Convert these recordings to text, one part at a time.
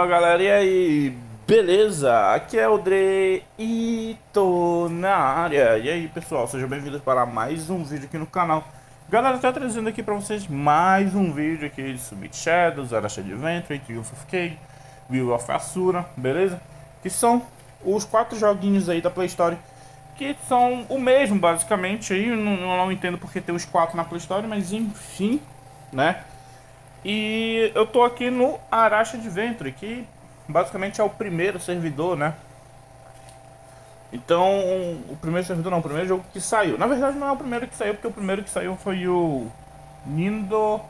Fala galera, e aí? Beleza? Aqui é o Dre e tô na área. E aí pessoal, sejam bem-vindos para mais um vídeo aqui no canal. Galera, estou trazendo aqui para vocês mais um vídeo aqui de Submit Shadows, Arash Adventure, Triumph of Cage, Will of Asura, beleza? Que são os quatro joguinhos aí da Play Store, que são o mesmo basicamente, aí não, eu não entendo porque tem os quatro na Play Store, mas enfim, né? E eu tô aqui no Aracha Adventure, que basicamente é o primeiro servidor, né? Então, o primeiro servidor não, o primeiro jogo que saiu. Na verdade não é o primeiro que saiu, porque o primeiro que saiu foi o Nindo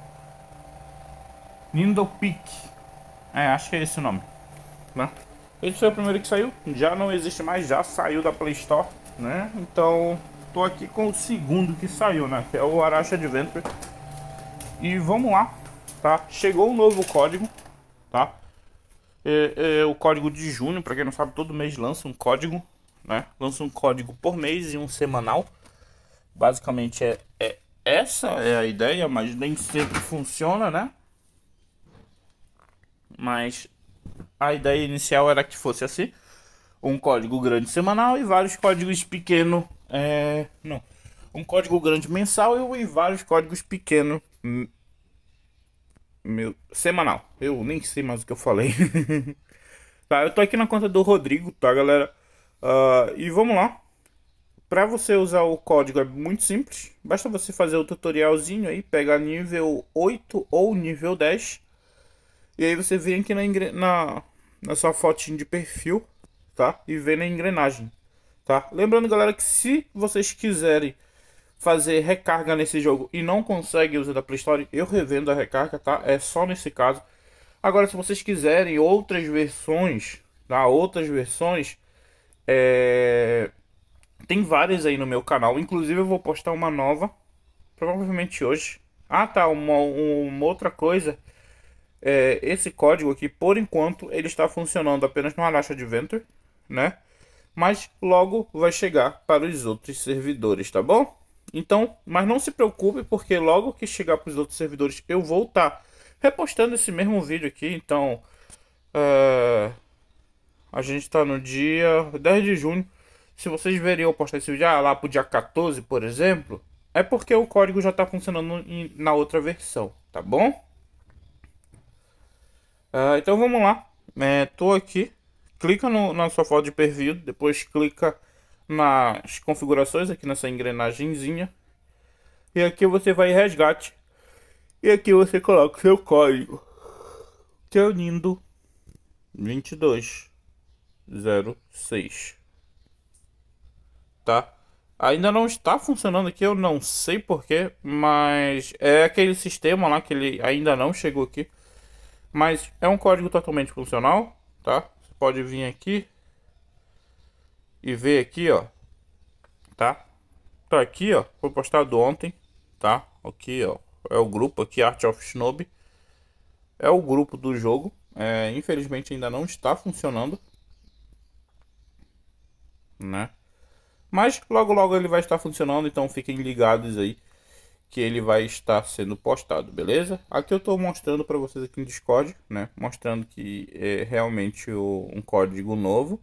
Nindo Peak. É, acho que é esse o nome, né? Esse foi o primeiro que saiu, já não existe mais, já saiu da Play Store, né? Então, tô aqui com o segundo que saiu, né? Que é o Aracha Adventure. E vamos lá tá? Chegou um novo código, tá? É, é, o código de junho, para quem não sabe, todo mês lança um código, né? Lança um código por mês e um semanal. Basicamente é, é essa é a ideia, mas nem sempre funciona, né? Mas a ideia inicial era que fosse assim: um código grande semanal e vários códigos pequenos. É, não, um código grande mensal e vários códigos pequenos hum, meu semanal. Eu nem sei mais o que eu falei. tá, eu tô aqui na conta do Rodrigo, tá, galera? Uh, e vamos lá. Para você usar o código é muito simples. Basta você fazer o tutorialzinho aí, pegar nível 8 ou nível 10. E aí você vem aqui na, na, na sua fotinha de perfil, tá? E vem na engrenagem, tá? Lembrando, galera, que se vocês quiserem fazer recarga nesse jogo e não consegue usar da Play Store, eu revendo a recarga, tá? É só nesse caso. Agora, se vocês quiserem outras versões, tá? Outras versões, é... tem várias aí no meu canal. Inclusive, eu vou postar uma nova, provavelmente hoje. Ah, tá, uma, uma outra coisa. É, esse código aqui, por enquanto, ele está funcionando apenas no Arash Adventure, né? Mas logo vai chegar para os outros servidores, tá bom? Então, mas não se preocupe, porque logo que chegar para os outros servidores, eu vou estar tá repostando esse mesmo vídeo aqui. Então, é... a gente está no dia 10 de junho. Se vocês verem eu postar esse vídeo ah, lá para o dia 14, por exemplo, é porque o código já está funcionando na outra versão, tá bom? É, então vamos lá. Estou eh, é, aqui. Clica no, na sua foto de perfil, depois clica nas configurações, aqui nessa engrenagemzinha. E aqui você vai em resgate. E aqui você coloca o seu código. Que é lindo 2206. Tá? Ainda não está funcionando aqui, eu não sei porquê, mas é aquele sistema lá que ele ainda não chegou aqui. Mas é um código totalmente funcional, tá? Você pode vir aqui, e ver aqui, ó, tá? Tá aqui, ó, foi postado ontem, tá? Aqui, ó, é o grupo aqui, Art of Snob. É o grupo do jogo. É, infelizmente ainda não está funcionando, né? Mas logo logo ele vai estar funcionando, então fiquem ligados aí que ele vai estar sendo postado, beleza? Aqui eu estou mostrando para vocês aqui no Discord, né? Mostrando que é realmente o, um código novo,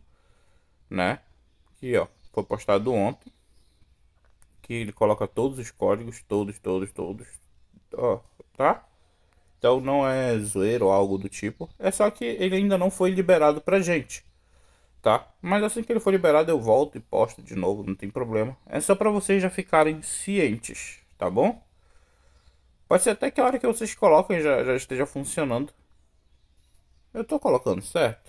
né? que ó, foi postado ontem, que ele coloca todos os códigos, todos, todos, todos, ó, tá? Então não é zoeiro ou algo do tipo, é só que ele ainda não foi liberado pra gente, tá? Mas assim que ele for liberado eu volto e posto de novo, não tem problema. É só pra vocês já ficarem cientes, tá bom? Pode ser até que a hora que vocês colocam já, já esteja funcionando. Eu tô colocando certo.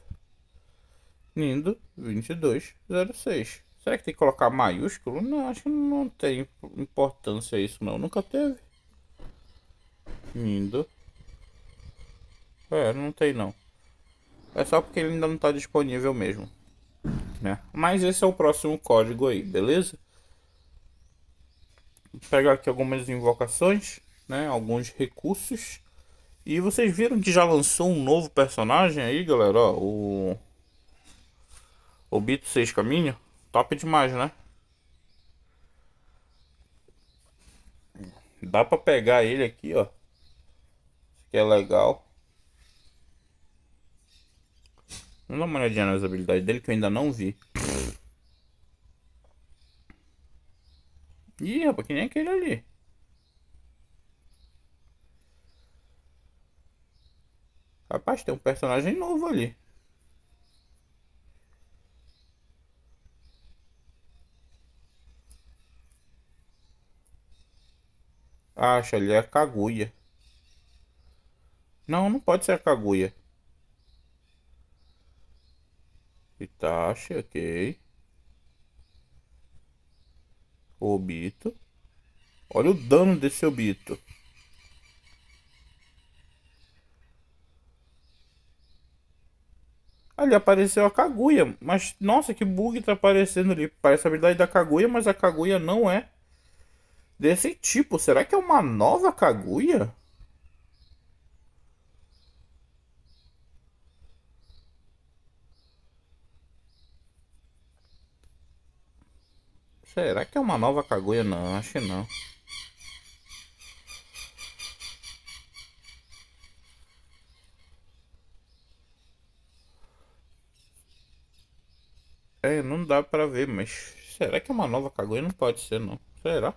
Lindo 2206. Será que tem que colocar maiúsculo? Não, acho que não tem importância isso não. Nunca teve. Lindo. É, não tem não. É só porque ele ainda não está disponível mesmo. Né? Mas esse é o próximo código aí, beleza? Vou pegar aqui algumas invocações, né? Alguns recursos. E vocês viram que já lançou um novo personagem aí, galera? Ó, o o Bito 6 caminho, top demais, né? Dá pra pegar ele aqui, ó. Isso aqui é legal. Vamos dar uma olhadinha nas habilidades dele que eu ainda não vi. Ih, rapaz, que nem aquele ali. Rapaz, tem um personagem novo ali. Acha, ele é Kaguya. Não, não pode ser a Kaguya. Itachi, ok. Obito. Olha o dano desse Obito. Ali apareceu a Kaguya, mas nossa, que bug tá aparecendo ali. Parece a habilidade da Kaguya, mas a Kaguya não é desse tipo. Será que é uma nova Kaguya? Será que é uma nova Kaguya? Não, acho que não. É, não dá pra ver, mas... Será que é uma nova Kaguya? Não pode ser, não. Será?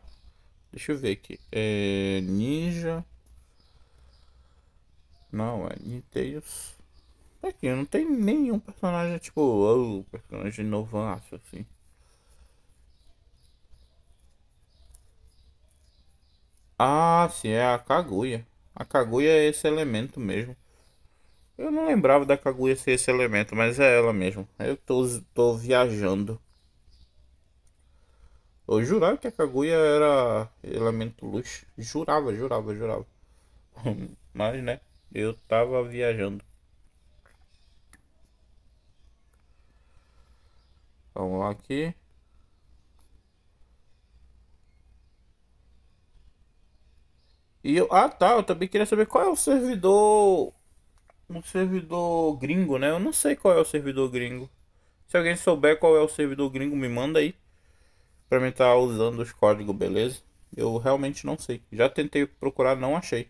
Deixa eu ver aqui. É Ninja. Não, é Ninteios. Tá aqui, não tem nenhum personagem tipo. Oh, personagem novato assim. Ah, sim, é a Kaguya. A Kaguya é esse elemento mesmo. Eu não lembrava da Kaguya ser esse elemento, mas é ela mesmo. Eu tô, tô viajando. Eu jurava que a Kaguya era elemento luz. Jurava, jurava, jurava. Mas, né? Eu tava viajando. Vamos lá aqui. E eu, ah tá, eu também queria saber qual é o servidor. Um servidor gringo, né? Eu não sei qual é o servidor gringo. Se alguém souber qual é o servidor gringo, me manda aí para mim estar tá usando os códigos, beleza? Eu realmente não sei. Já tentei procurar, não achei.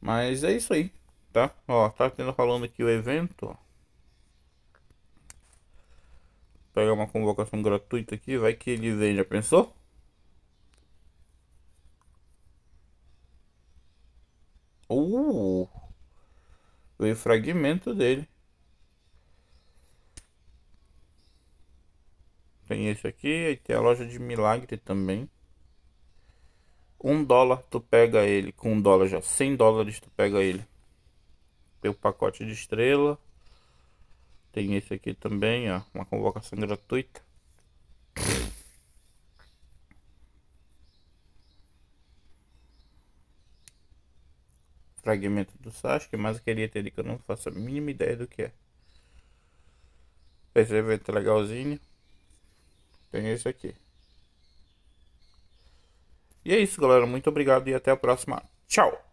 Mas é isso aí, tá? Ó, tá tendo falando aqui o evento. Vou pegar uma convocação gratuita aqui, vai que ele vem, já pensou? Uh! Veio fragmento dele. Tem esse aqui, aí tem a loja de milagre também. Um dólar tu pega ele, com um dólar já, 100 dólares tu pega ele. Tem o pacote de estrela. Tem esse aqui também, ó, uma convocação gratuita. Fragmento do Sasuke, mas eu queria ter ele que eu não faço a mínima ideia do que é. Esse evento é legalzinho. Tem esse aqui. E é isso, galera. Muito obrigado e até a próxima. Tchau!